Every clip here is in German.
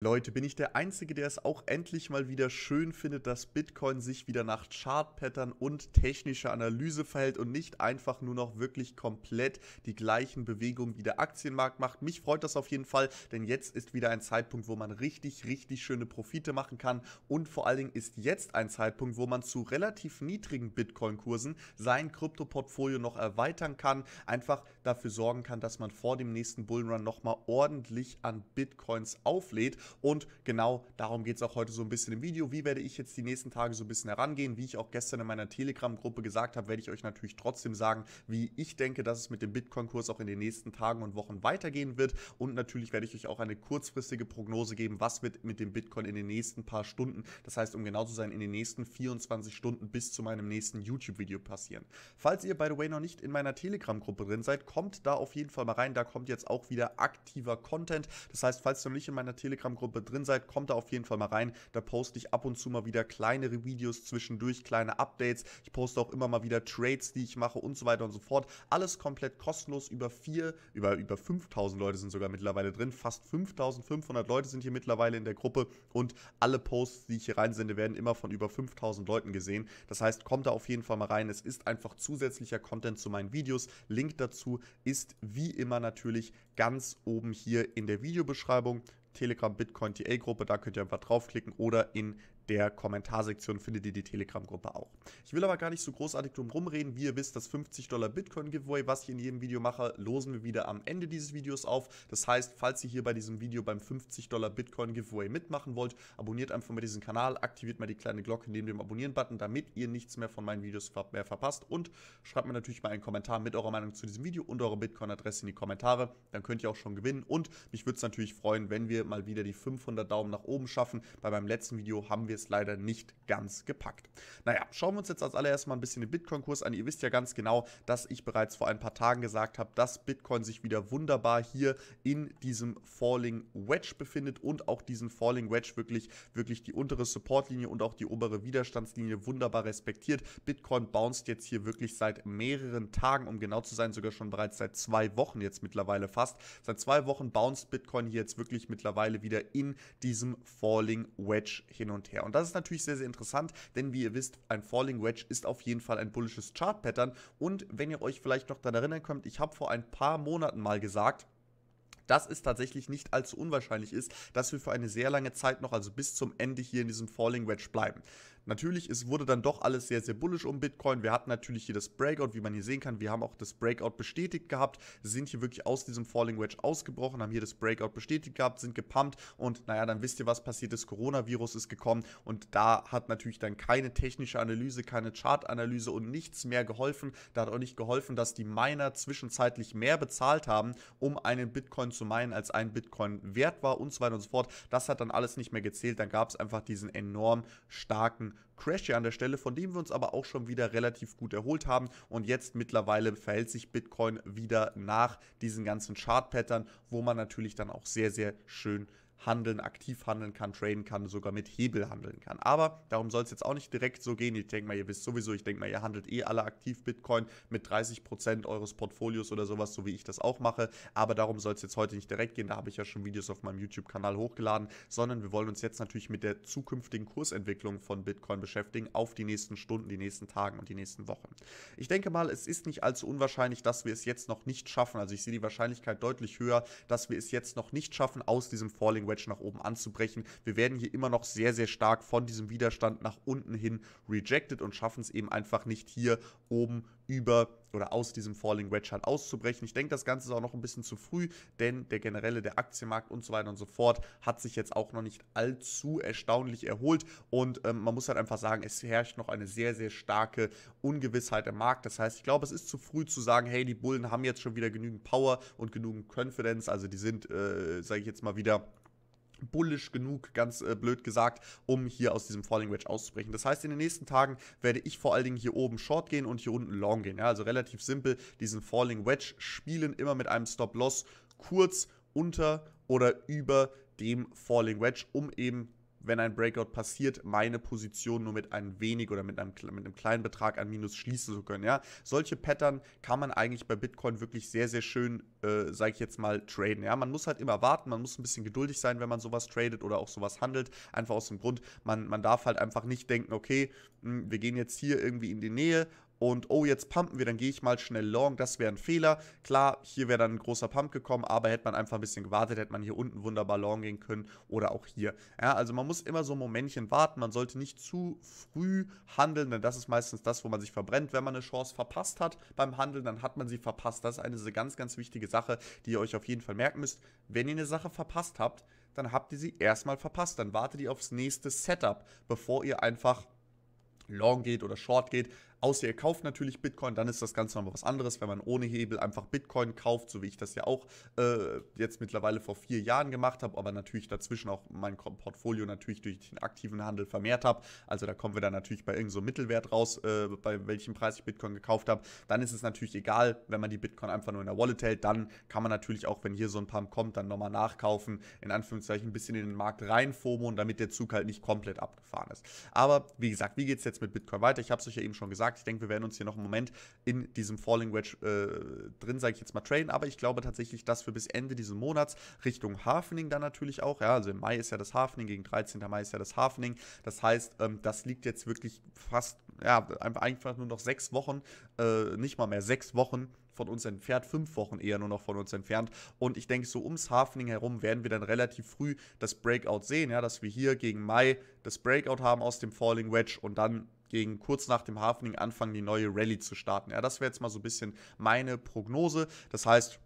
Leute, bin ich der Einzige, der es auch endlich mal wieder schön findet, dass Bitcoin sich wieder nach Chartpattern und technischer Analyse verhält und nicht einfach nur noch wirklich komplett die gleichen Bewegungen wie der Aktienmarkt macht. Mich freut das auf jeden Fall, denn jetzt ist wieder ein Zeitpunkt, wo man richtig, richtig schöne Profite machen kann und vor allen Dingen ist jetzt ein Zeitpunkt, wo man zu relativ niedrigen Bitcoin-Kursen sein Kryptoportfolio noch erweitern kann, einfach dafür sorgen kann, dass man vor dem nächsten Bullrun nochmal ordentlich an Bitcoins auflädt und genau darum geht es auch heute so ein bisschen im Video. Wie werde ich jetzt die nächsten Tage so ein bisschen herangehen? Wie ich auch gestern in meiner Telegram-Gruppe gesagt habe, werde ich euch natürlich trotzdem sagen, wie ich denke, dass es mit dem Bitcoin-Kurs auch in den nächsten Tagen und Wochen weitergehen wird. Und natürlich werde ich euch auch eine kurzfristige Prognose geben, was wird mit dem Bitcoin in den nächsten paar Stunden, das heißt, um genau zu sein, in den nächsten 24 Stunden bis zu meinem nächsten YouTube-Video passieren. Falls ihr, by the way, noch nicht in meiner Telegram-Gruppe drin seid, kommt da auf jeden Fall mal rein. Da kommt jetzt auch wieder aktiver Content. Das heißt, falls ihr noch nicht in meiner Telegram-Gruppe Telegram-Gruppe drin seid, kommt da auf jeden Fall mal rein. Da poste ich ab und zu mal wieder kleinere Videos zwischendurch, kleine Updates. Ich poste auch immer mal wieder Trades, die ich mache und so weiter und so fort. Alles komplett kostenlos über vier, über, über 5000 Leute sind sogar mittlerweile drin. Fast 5500 Leute sind hier mittlerweile in der Gruppe und alle Posts, die ich hier reinsende, werden immer von über 5000 Leuten gesehen. Das heißt, kommt da auf jeden Fall mal rein. Es ist einfach zusätzlicher Content zu meinen Videos. Link dazu ist wie immer natürlich ganz oben hier in der Videobeschreibung. Telegram Bitcoin TA-Gruppe, da könnt ihr einfach draufklicken oder in der Kommentarsektion findet ihr die Telegram-Gruppe auch. Ich will aber gar nicht so großartig drum rumreden. Wie ihr wisst, das 50 Dollar Bitcoin-Giveaway, was ich in jedem Video mache, losen wir wieder am Ende dieses Videos auf. Das heißt, falls ihr hier bei diesem Video beim 50 Dollar Bitcoin-Giveaway mitmachen wollt, abonniert einfach mal diesen Kanal, aktiviert mal die kleine Glocke neben dem Abonnieren-Button, damit ihr nichts mehr von meinen Videos mehr verpasst. Und schreibt mir natürlich mal einen Kommentar mit eurer Meinung zu diesem Video und eure Bitcoin-Adresse in die Kommentare. Dann könnt ihr auch schon gewinnen. Und mich würde es natürlich freuen, wenn wir mal wieder die 500 Daumen nach oben schaffen. Bei meinem letzten Video haben wir es leider nicht ganz gepackt. Naja, schauen wir uns jetzt als allererstes mal ein bisschen den Bitcoin-Kurs an. Ihr wisst ja ganz genau, dass ich bereits vor ein paar Tagen gesagt habe, dass Bitcoin sich wieder wunderbar hier in diesem Falling Wedge befindet und auch diesen Falling Wedge wirklich, wirklich die untere Supportlinie und auch die obere Widerstandslinie wunderbar respektiert. Bitcoin bounced jetzt hier wirklich seit mehreren Tagen, um genau zu sein, sogar schon bereits seit zwei Wochen jetzt mittlerweile fast. Seit zwei Wochen bounced Bitcoin hier jetzt wirklich mittlerweile mittlerweile wieder in diesem Falling Wedge hin und her. Und das ist natürlich sehr, sehr interessant, denn wie ihr wisst, ein Falling Wedge ist auf jeden Fall ein bullisches Chart-Pattern. Und wenn ihr euch vielleicht noch daran erinnern könnt, ich habe vor ein paar Monaten mal gesagt, dass es tatsächlich nicht allzu unwahrscheinlich ist, dass wir für eine sehr lange Zeit noch, also bis zum Ende hier in diesem Falling Wedge bleiben. Natürlich, es wurde dann doch alles sehr, sehr bullisch um Bitcoin. Wir hatten natürlich hier das Breakout, wie man hier sehen kann. Wir haben auch das Breakout bestätigt gehabt, sind hier wirklich aus diesem Falling Wedge ausgebrochen, haben hier das Breakout bestätigt gehabt, sind gepumpt und naja, dann wisst ihr, was passiert ist. Coronavirus ist gekommen und da hat natürlich dann keine technische Analyse, keine Chartanalyse und nichts mehr geholfen. Da hat auch nicht geholfen, dass die Miner zwischenzeitlich mehr bezahlt haben, um einen Bitcoin zu meinen, als ein Bitcoin wert war und so weiter und so fort. Das hat dann alles nicht mehr gezählt. Dann gab es einfach diesen enorm starken Crash hier an der Stelle, von dem wir uns aber auch schon wieder relativ gut erholt haben. Und jetzt mittlerweile verhält sich Bitcoin wieder nach diesen ganzen Chart-Pattern, wo man natürlich dann auch sehr, sehr schön handeln, aktiv handeln kann, traden kann, sogar mit Hebel handeln kann. Aber darum soll es jetzt auch nicht direkt so gehen. Ich denke mal, ihr wisst sowieso, ich denke mal, ihr handelt eh alle aktiv Bitcoin mit 30% eures Portfolios oder sowas, so wie ich das auch mache. Aber darum soll es jetzt heute nicht direkt gehen. Da habe ich ja schon Videos auf meinem YouTube-Kanal hochgeladen, sondern wir wollen uns jetzt natürlich mit der zukünftigen Kursentwicklung von Bitcoin beschäftigen auf die nächsten Stunden, die nächsten Tage und die nächsten Wochen. Ich denke mal, es ist nicht allzu unwahrscheinlich, dass wir es jetzt noch nicht schaffen. Also ich sehe die Wahrscheinlichkeit deutlich höher, dass wir es jetzt noch nicht schaffen, aus diesem Falling Wedge nach oben anzubrechen. Wir werden hier immer noch sehr, sehr stark von diesem Widerstand nach unten hin rejected und schaffen es eben einfach nicht hier oben über oder aus diesem Falling Wedge halt auszubrechen. Ich denke, das Ganze ist auch noch ein bisschen zu früh, denn der generelle, der Aktienmarkt und so weiter und so fort hat sich jetzt auch noch nicht allzu erstaunlich erholt und ähm, man muss halt einfach sagen, es herrscht noch eine sehr, sehr starke Ungewissheit im Markt. Das heißt, ich glaube, es ist zu früh zu sagen, hey, die Bullen haben jetzt schon wieder genügend Power und genügend Confidence, also die sind, äh, sage ich jetzt mal wieder bullisch genug, ganz äh, blöd gesagt, um hier aus diesem Falling Wedge auszubrechen. Das heißt, in den nächsten Tagen werde ich vor allen Dingen hier oben Short gehen und hier unten Long gehen. Ja, also relativ simpel, diesen Falling Wedge spielen, immer mit einem Stop-Loss kurz unter oder über dem Falling Wedge, um eben wenn ein Breakout passiert, meine Position nur mit ein wenig oder mit einem, mit einem kleinen Betrag an Minus schließen zu können. Ja? Solche Pattern kann man eigentlich bei Bitcoin wirklich sehr, sehr schön, äh, sage ich jetzt mal, traden. Ja? Man muss halt immer warten, man muss ein bisschen geduldig sein, wenn man sowas tradet oder auch sowas handelt. Einfach aus dem Grund, man, man darf halt einfach nicht denken, okay, hm, wir gehen jetzt hier irgendwie in die Nähe und oh, jetzt pumpen wir, dann gehe ich mal schnell long, das wäre ein Fehler. Klar, hier wäre dann ein großer Pump gekommen, aber hätte man einfach ein bisschen gewartet, hätte man hier unten wunderbar long gehen können oder auch hier. Ja, also man muss immer so ein Momentchen warten, man sollte nicht zu früh handeln, denn das ist meistens das, wo man sich verbrennt. Wenn man eine Chance verpasst hat beim Handeln, dann hat man sie verpasst. Das ist eine ganz, ganz wichtige Sache, die ihr euch auf jeden Fall merken müsst. Wenn ihr eine Sache verpasst habt, dann habt ihr sie erstmal verpasst. Dann wartet ihr aufs nächste Setup, bevor ihr einfach long geht oder short geht. Außer ihr kauft natürlich Bitcoin, dann ist das Ganze nochmal was anderes. Wenn man ohne Hebel einfach Bitcoin kauft, so wie ich das ja auch äh, jetzt mittlerweile vor vier Jahren gemacht habe, aber natürlich dazwischen auch mein Portfolio natürlich durch den aktiven Handel vermehrt habe. Also da kommen wir dann natürlich bei irgendeinem so Mittelwert raus, äh, bei welchem Preis ich Bitcoin gekauft habe. Dann ist es natürlich egal, wenn man die Bitcoin einfach nur in der Wallet hält. Dann kann man natürlich auch, wenn hier so ein Pump kommt, dann nochmal nachkaufen, in Anführungszeichen ein bisschen in den Markt rein damit der Zug halt nicht komplett abgefahren ist. Aber wie gesagt, wie geht es jetzt mit Bitcoin weiter? Ich habe es euch ja eben schon gesagt gesagt, ich denke, wir werden uns hier noch einen Moment in diesem Falling Wedge äh, drin, sage ich jetzt mal, traden. Aber ich glaube tatsächlich, dass wir bis Ende dieses Monats Richtung Hafening dann natürlich auch, ja, also im Mai ist ja das Hafening, gegen 13. Mai ist ja das Hafening. Das heißt, ähm, das liegt jetzt wirklich fast, ja, einfach nur noch sechs Wochen, äh, nicht mal mehr sechs Wochen von uns entfernt, fünf Wochen eher nur noch von uns entfernt. Und ich denke, so ums Hafening herum werden wir dann relativ früh das Breakout sehen, ja, dass wir hier gegen Mai das Breakout haben aus dem Falling Wedge und dann gegen kurz nach dem Hafening anfangen, die neue Rallye zu starten. Ja, das wäre jetzt mal so ein bisschen meine Prognose. Das heißt,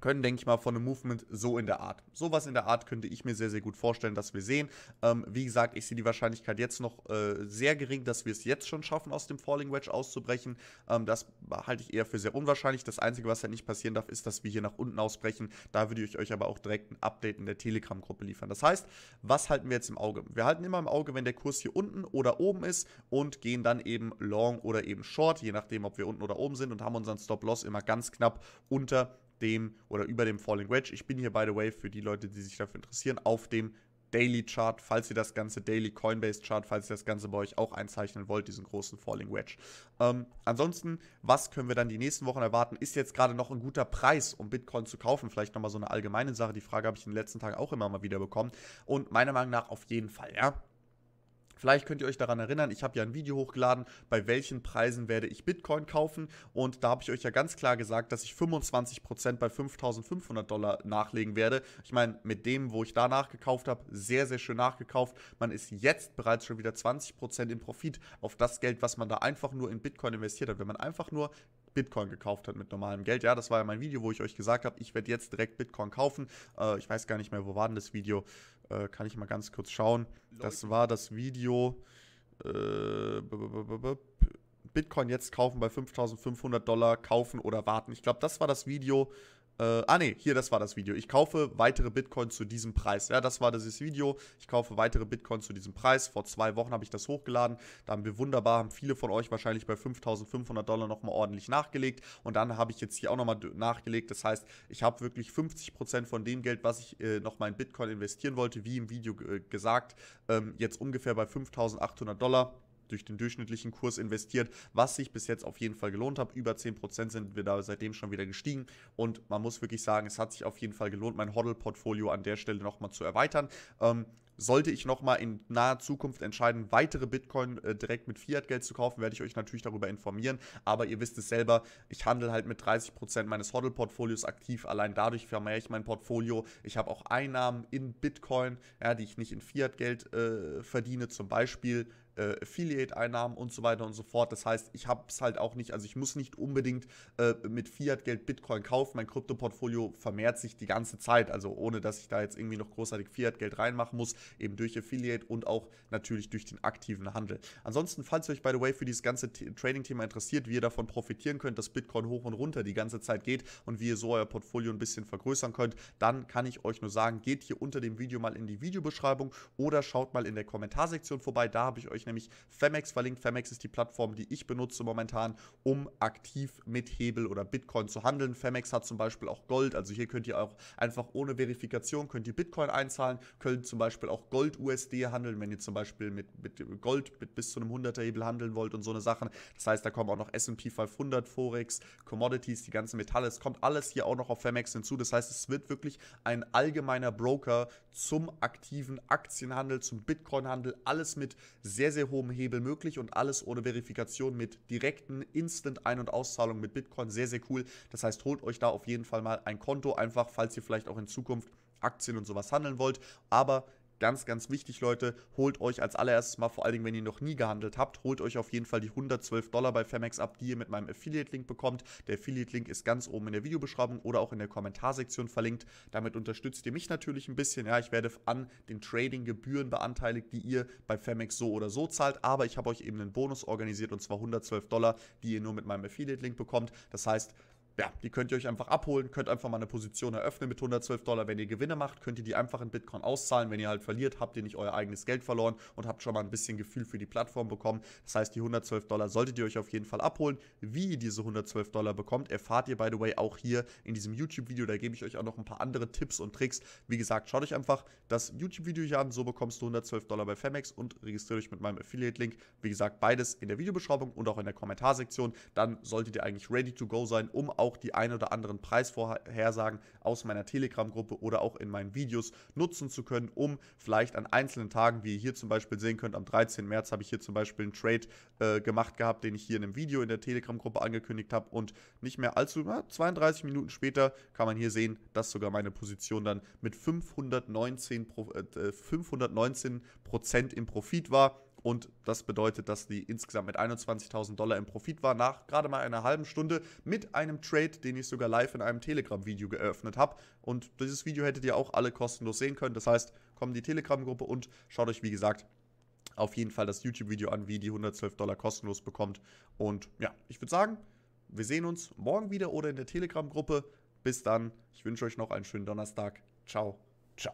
können, denke ich mal, von einem Movement so in der Art. Sowas in der Art könnte ich mir sehr, sehr gut vorstellen, dass wir sehen. Ähm, wie gesagt, ich sehe die Wahrscheinlichkeit jetzt noch äh, sehr gering, dass wir es jetzt schon schaffen, aus dem Falling Wedge auszubrechen. Ähm, das halte ich eher für sehr unwahrscheinlich. Das Einzige, was halt nicht passieren darf, ist, dass wir hier nach unten ausbrechen. Da würde ich euch aber auch direkt ein Update in der Telegram-Gruppe liefern. Das heißt, was halten wir jetzt im Auge? Wir halten immer im Auge, wenn der Kurs hier unten oder oben ist und gehen dann eben long oder eben short, je nachdem, ob wir unten oder oben sind und haben unseren Stop-Loss immer ganz knapp unter dem oder über dem Falling Wedge. Ich bin hier, by the way, für die Leute, die sich dafür interessieren, auf dem Daily Chart, falls ihr das ganze Daily Coinbase Chart, falls ihr das Ganze bei euch auch einzeichnen wollt, diesen großen Falling Wedge. Ähm, ansonsten, was können wir dann die nächsten Wochen erwarten? Ist jetzt gerade noch ein guter Preis, um Bitcoin zu kaufen? Vielleicht nochmal so eine allgemeine Sache. Die Frage habe ich in den letzten Tagen auch immer mal wieder bekommen. Und meiner Meinung nach auf jeden Fall, ja. Vielleicht könnt ihr euch daran erinnern, ich habe ja ein Video hochgeladen, bei welchen Preisen werde ich Bitcoin kaufen. Und da habe ich euch ja ganz klar gesagt, dass ich 25% bei 5500 Dollar nachlegen werde. Ich meine, mit dem, wo ich da nachgekauft habe, sehr, sehr schön nachgekauft. Man ist jetzt bereits schon wieder 20% im Profit auf das Geld, was man da einfach nur in Bitcoin investiert hat. Wenn man einfach nur Bitcoin gekauft hat mit normalem Geld. Ja, das war ja mein Video, wo ich euch gesagt habe, ich werde jetzt direkt Bitcoin kaufen. Äh, ich weiß gar nicht mehr, wo war denn das Video? Äh, kann ich mal ganz kurz schauen. Das war das Video. Äh, Bitcoin jetzt kaufen bei 5500 Dollar, kaufen oder warten. Ich glaube, das war das Video, äh, ah ne, hier, das war das Video. Ich kaufe weitere Bitcoin zu diesem Preis. Ja, das war dieses Video. Ich kaufe weitere Bitcoin zu diesem Preis. Vor zwei Wochen habe ich das hochgeladen. Da haben wir wunderbar, haben viele von euch wahrscheinlich bei 5500 Dollar nochmal ordentlich nachgelegt. Und dann habe ich jetzt hier auch nochmal nachgelegt. Das heißt, ich habe wirklich 50% von dem Geld, was ich äh, nochmal in Bitcoin investieren wollte, wie im Video äh, gesagt, ähm, jetzt ungefähr bei 5800 Dollar durch den durchschnittlichen Kurs investiert, was sich bis jetzt auf jeden Fall gelohnt hat. Über 10% sind wir da seitdem schon wieder gestiegen und man muss wirklich sagen, es hat sich auf jeden Fall gelohnt, mein Hodl-Portfolio an der Stelle nochmal zu erweitern. Ähm, sollte ich nochmal in naher Zukunft entscheiden, weitere Bitcoin äh, direkt mit Fiat-Geld zu kaufen, werde ich euch natürlich darüber informieren. Aber ihr wisst es selber, ich handle halt mit 30% meines Hodl-Portfolios aktiv. Allein dadurch vermehre ich mein Portfolio. Ich habe auch Einnahmen in Bitcoin, ja, die ich nicht in Fiat-Geld äh, verdiene, zum Beispiel. Äh, Affiliate-Einnahmen und so weiter und so fort. Das heißt, ich habe es halt auch nicht, also ich muss nicht unbedingt äh, mit Fiat-Geld Bitcoin kaufen. Mein Krypto-Portfolio vermehrt sich die ganze Zeit, also ohne dass ich da jetzt irgendwie noch großartig Fiat-Geld reinmachen muss eben durch Affiliate und auch natürlich durch den aktiven Handel. Ansonsten, falls ihr euch, by the way, für dieses ganze Trading-Thema interessiert, wie ihr davon profitieren könnt, dass Bitcoin hoch und runter die ganze Zeit geht und wie ihr so euer Portfolio ein bisschen vergrößern könnt, dann kann ich euch nur sagen, geht hier unter dem Video mal in die Videobeschreibung oder schaut mal in der Kommentarsektion vorbei. Da habe ich euch nämlich Femex verlinkt. Femex ist die Plattform, die ich benutze momentan, um aktiv mit Hebel oder Bitcoin zu handeln. Femex hat zum Beispiel auch Gold, also hier könnt ihr auch einfach ohne Verifikation könnt ihr Bitcoin einzahlen, könnt zum Beispiel auch auch Gold-USD handeln, wenn ihr zum Beispiel mit, mit Gold mit bis zu einem 100er Hebel handeln wollt und so eine Sachen. Das heißt, da kommen auch noch S&P 500, Forex, Commodities, die ganzen Metalle. Es kommt alles hier auch noch auf Femex hinzu. Das heißt, es wird wirklich ein allgemeiner Broker zum aktiven Aktienhandel, zum Bitcoin-Handel. Alles mit sehr, sehr hohem Hebel möglich und alles ohne Verifikation mit direkten Instant-Ein- und Auszahlungen mit Bitcoin. Sehr, sehr cool. Das heißt, holt euch da auf jeden Fall mal ein Konto, einfach falls ihr vielleicht auch in Zukunft Aktien und sowas handeln wollt. Aber Ganz, ganz wichtig, Leute, holt euch als allererstes mal, vor allen Dingen, wenn ihr noch nie gehandelt habt, holt euch auf jeden Fall die 112 Dollar bei Femex ab, die ihr mit meinem Affiliate-Link bekommt. Der Affiliate-Link ist ganz oben in der Videobeschreibung oder auch in der Kommentarsektion verlinkt. Damit unterstützt ihr mich natürlich ein bisschen. Ja, ich werde an den Trading-Gebühren beanteiligt, die ihr bei Femex so oder so zahlt. Aber ich habe euch eben einen Bonus organisiert und zwar 112 Dollar, die ihr nur mit meinem Affiliate-Link bekommt. Das heißt, ja, die könnt ihr euch einfach abholen, könnt einfach mal eine Position eröffnen mit 112 Dollar. Wenn ihr Gewinne macht, könnt ihr die einfach in Bitcoin auszahlen. Wenn ihr halt verliert, habt ihr nicht euer eigenes Geld verloren und habt schon mal ein bisschen Gefühl für die Plattform bekommen. Das heißt, die 112 Dollar solltet ihr euch auf jeden Fall abholen. Wie ihr diese 112 Dollar bekommt, erfahrt ihr, by the way, auch hier in diesem YouTube-Video. Da gebe ich euch auch noch ein paar andere Tipps und Tricks. Wie gesagt, schaut euch einfach das YouTube-Video hier an. So bekommst du 112 Dollar bei Femex und registriert euch mit meinem Affiliate-Link. Wie gesagt, beides in der Videobeschreibung und auch in der Kommentarsektion. Dann solltet ihr eigentlich ready to go sein, um auch auch die ein oder anderen Preisvorhersagen aus meiner Telegram-Gruppe oder auch in meinen Videos nutzen zu können, um vielleicht an einzelnen Tagen, wie ihr hier zum Beispiel sehen könnt, am 13. März habe ich hier zum Beispiel einen Trade äh, gemacht gehabt, den ich hier in einem Video in der Telegram-Gruppe angekündigt habe und nicht mehr allzu, na, 32 Minuten später kann man hier sehen, dass sogar meine Position dann mit 519, äh, 519 äh, Prozent im Profit war. Und das bedeutet, dass die insgesamt mit 21.000 Dollar im Profit war, nach gerade mal einer halben Stunde mit einem Trade, den ich sogar live in einem Telegram-Video geöffnet habe. Und dieses Video hättet ihr auch alle kostenlos sehen können. Das heißt, kommt in die Telegram-Gruppe und schaut euch, wie gesagt, auf jeden Fall das YouTube-Video an, wie die 112 Dollar kostenlos bekommt. Und ja, ich würde sagen, wir sehen uns morgen wieder oder in der Telegram-Gruppe. Bis dann. Ich wünsche euch noch einen schönen Donnerstag. Ciao. Ciao.